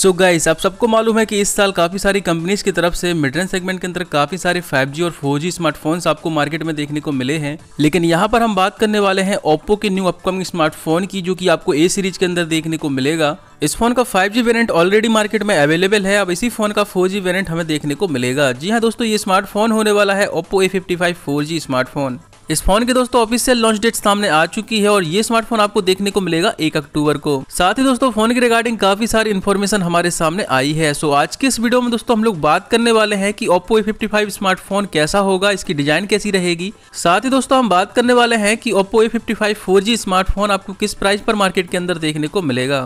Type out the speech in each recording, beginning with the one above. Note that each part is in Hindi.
सो so गाइस आप सबको मालूम है कि इस साल काफ़ी सारी कंपनीज की तरफ से मिड रेंज सेगमेंट के अंदर काफ़ी सारे 5G और 4G स्मार्टफोन्स आपको मार्केट में देखने को मिले हैं लेकिन यहाँ पर हम बात करने वाले हैं ओप्पो के न्यू अपकमिंग स्मार्टफोन की जो कि आपको ए सीरीज के अंदर देखने को मिलेगा इस फोन का 5G वेरियंट ऑलरेडी मार्केट में अवेलेबल है अब इसी फोन का 4G वेरियंट हमें देखने को मिलेगा जी हाँ दोस्तों ये स्मार्टफोन होने वाला है ओप्पो ए फिफ्टी स्मार्टफोन इस फोन के दोस्तों ऑफिशियल लॉन्च डेट सामने आ चुकी है और ये स्मार्टफोन आपको देखने को मिलेगा एक अक्टूबर को साथ ही दोस्तों फोन के रिगार्डिंग काफी सारी इन्फॉर्मेशन हमारे सामने आई है सो आज के इस वीडियो में दोस्तों हम लोग बात करने वाले हैं कि Oppo A fifty five smartphone कैसा होगा इसकी डिजाइन कैसी रहेगी साथ ही दोस्तों हम बात करने वाले हैं की Oppo A fifty five four G smartphone आपको किस प्राइस पर मार्केट के अंदर देखने को मिलेगा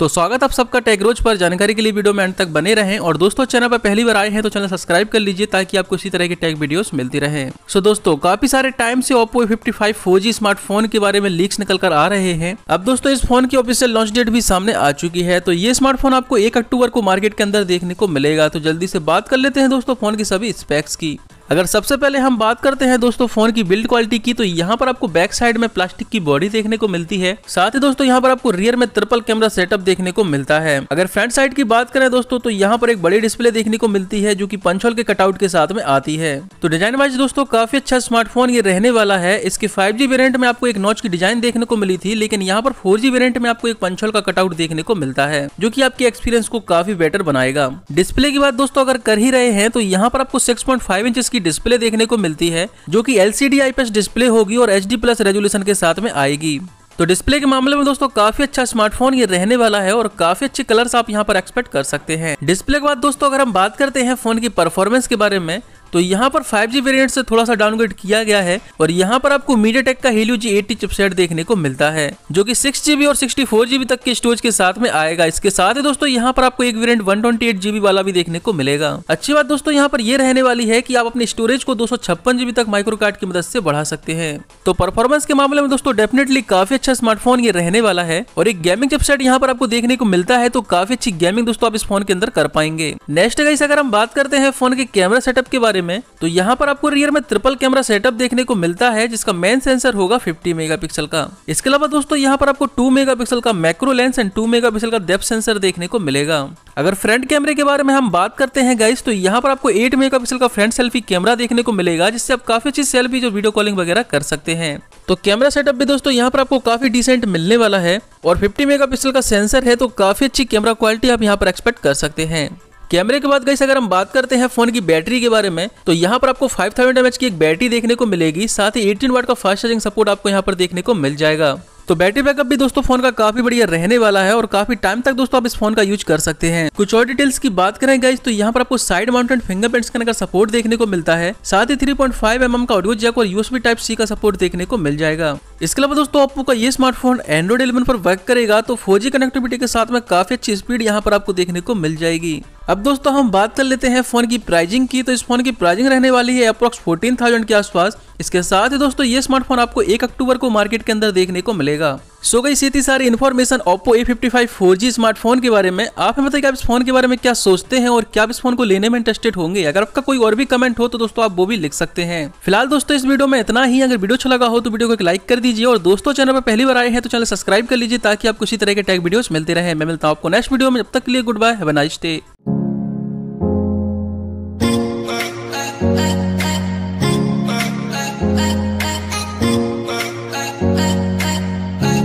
तो स्वागत आप सबका टेकरोज पर जानकारी के लिए वीडियो में अंत तक बने रहें और दोस्तों चैनल पर पहली बार आए हैं तो चैनल सब्सक्राइब कर लीजिए ताकि आपको इसी तरह की टेक वीडियोस मिलती रहे सो so दोस्तों काफी सारे टाइम से Oppo fifty five four G smartphone के बारे में लीक्स निकल कर आ रहे हैं अब दोस्तों इस फोन की ऑफिसियल लॉन्च डेट भी सामने आ चुकी है तो ये स्मार्टफोन आपको एक अक्टूबर को मार्केट के अंदर देखने को मिलेगा तो जल्दी से बात कर लेते हैं दोस्तों फोन की सभी स्पेक्स की अगर सबसे पहले हम बात करते हैं दोस्तों फोन की बिल्ड क्वालिटी की तो यहाँ पर आपको बैक साइड में प्लास्टिक की बॉडी देखने को मिलती है साथ ही दोस्तों यहाँ पर आपको रियर में ट्रिपल कैमरा सेटअप देखने को मिलता है अगर फ्रंट साइड की बात करें दोस्तों तो यहाँ पर एक बड़ी डिस्प्ले देखने को मिलती है जो की पंचोल के कटआउट के साथ में आती है तो डिजाइन वाइज दोस्तों काफी अच्छा स्मार्टफोन ये रहने वाला है इसके फाइव जी वेरियंट में आपको एक नॉच की डिजाइन देखने को मिली थी लेकिन यहाँ पर फोर जी वेरियंट में आपको एक पंचोल का कटआउट देखने को मिलता है जो की आपके एक्सपीरियंस को काफी बेटर बनाएगा डिस्प्ले की बात दोस्तों अगर कर ही रहे हैं तो यहाँ पर आपको सिक्स पॉइंट फाइव इंच की की डिस्प्ले देखने को मिलती है जो की एलसीडी आईपीएस डिस्प्ले होगी और एच प्लस रेजोल्यूशन के साथ में आएगी तो डिस्प्ले के मामले में दोस्तों काफी अच्छा स्मार्टफोन ये रहने वाला है और काफी अच्छे कलर्स आप यहाँ पर एक्सपेक्ट कर सकते हैं डिस्प्ले के बाद दोस्तों अगर हम बात करते हैं फोन की परफॉर्मेंस के बारे में तो यहाँ पर 5G वेरिएंट से थोड़ा सा डाउनग्रेड किया गया है और यहाँ पर आपको मीडिया का हेलियो जी एटी चिपसेट देखने को मिलता है जो कि जीबी और सिक्सटी फोर जीबी तक के स्टोरेज के साथ में आएगा इसके साथ ही दोस्तों यहाँ पर आपको एक variant one twenty eight GB वाला भी देखने को मिलेगा अच्छी बात दोस्तों यहाँ पर ये रहने वाली है की आप अपने स्टोरेज को दो जीबी तक माइक्रो कार्ड की मदद से बढ़ा सकते हैं तो परफॉर्मेंस के मामले में दोस्तों डेफिनेटली काफी अच्छा स्मार्टफोन ये रहने वाला है और एक गेमिंग चिपसेट यहाँ पर आपको देखने को मिलता है तो काफी अच्छी गेमिंग दोस्तों आप इस फोन के अंदर कर पाएंगे नेक्स्ट अगर हम बात करते हैं फोन के कैमरा सेटअप के बारे बारे में तो यहाँ पर आपको रियर में ट्रिपल कैमरा सेटअप देखने को मिलता है जिसका मेन सेंसर होगा 50 मेगापिक्सल का इसके अलावा दोस्तों यहाँ पर आपको 2 मेगापिक्सल का मैक्रो लेंस एंड 2 मेगापिक्सल का डेप्थ सेंसर देखने को मिलेगा अगर फ्रंट कैमरे के बारे में हम बात करते हैं गाइस तो यहाँ पर आपको 8 मेगापिक्सल का फ्रंट सेल्फी कैमरा देखने को मिलेगा जिससे आप काफी अच्छी सेल्फी जो वीडियो कॉलिंग वगैरह कर सकते हैं तो कैमरा सेटअप भी दोस्तों यहाँ पर आपको काफी डिसेंट मिलने वाला है और 50 मेगापिक्सल का सेंसर है तो काफी अच्छी कैमरा क्वालिटी आप यहाँ पर एक्सपेक्ट कर सकते हैं कैमरे के बाद गई अगर हम बात करते हैं फोन की बैटरी के बारे में तो यहाँ पर आपको फाइव थाउजेंड की एक बैटरी देखने को मिलेगी साथ ही एटीन वाट का फास्ट चार्जिंग सपोर्ट आपको यहाँ पर देखने को मिल जाएगा तो बैटरी बैकअप भी दोस्तों फोन का काफी बढ़िया रहने वाला है और काफी टाइम तक दोस्तों आप इस फोन का यूज कर सकते हैं कुछ और डिटेल्स की बात करें गाइज तो यहाँ पर आपको साइड माउंटेड फिंगरप्रिंट स्कैनर का सपोर्ट देखने को मिलता है साथ ही 3.5 पॉइंट mm का ऑडियो जैक और यूएसबी टाइप सी का सपोर्ट देखने को मिल जाएगा इसके अलावा दोस्तों का ये स्मार्टफोन एंड्रॉइड इलेवन पर वर्क करेगा तो फोर कनेक्टिविटी के साथ में काफी अच्छी स्पीड यहाँ पर आपको देखने को मिल जाएगी अब दोस्तों हम बात कर लेते हैं फ़ोन की प्राइजिंग की तो इस फोन की प्राइजिंग रहने वाली है अप्रोक्स फोर्टीन थाउजेंड के आसपास इसके साथ ही दोस्तों ये स्मार्टफोन आपको एक अक्टूबर को मार्केट के अंदर देखने को मिलेगा सो गई इसी सारी information Oppo A fifty five four G smartphone के बारे में आप हमें बताइए आप इस फोन के बारे में क्या सोचते हैं और क्या आप इस फोन को लेने में इंटरेस्टेड होंगे अगर आपका कोई और भी कमेंट हो तो दोस्तों आप वो भी लिख सकते हैं फिलहाल दोस्तों इस वीडियो में इतना ही अगर वीडियो अच्छा लगा हो तो वीडियो को एक लाइक कर दीजिए और दोस्तों चैनल पर पहली बार आए हैं तो चैनल सब्सक्राइब कर लीजिए ताकि आपको इसी तरह के टेक वीडियो मिलते रहे मैं मिलता हूँ आपको नेक्स्ट वीडियो में जब तक के लिए गुड बाय है नाइस डे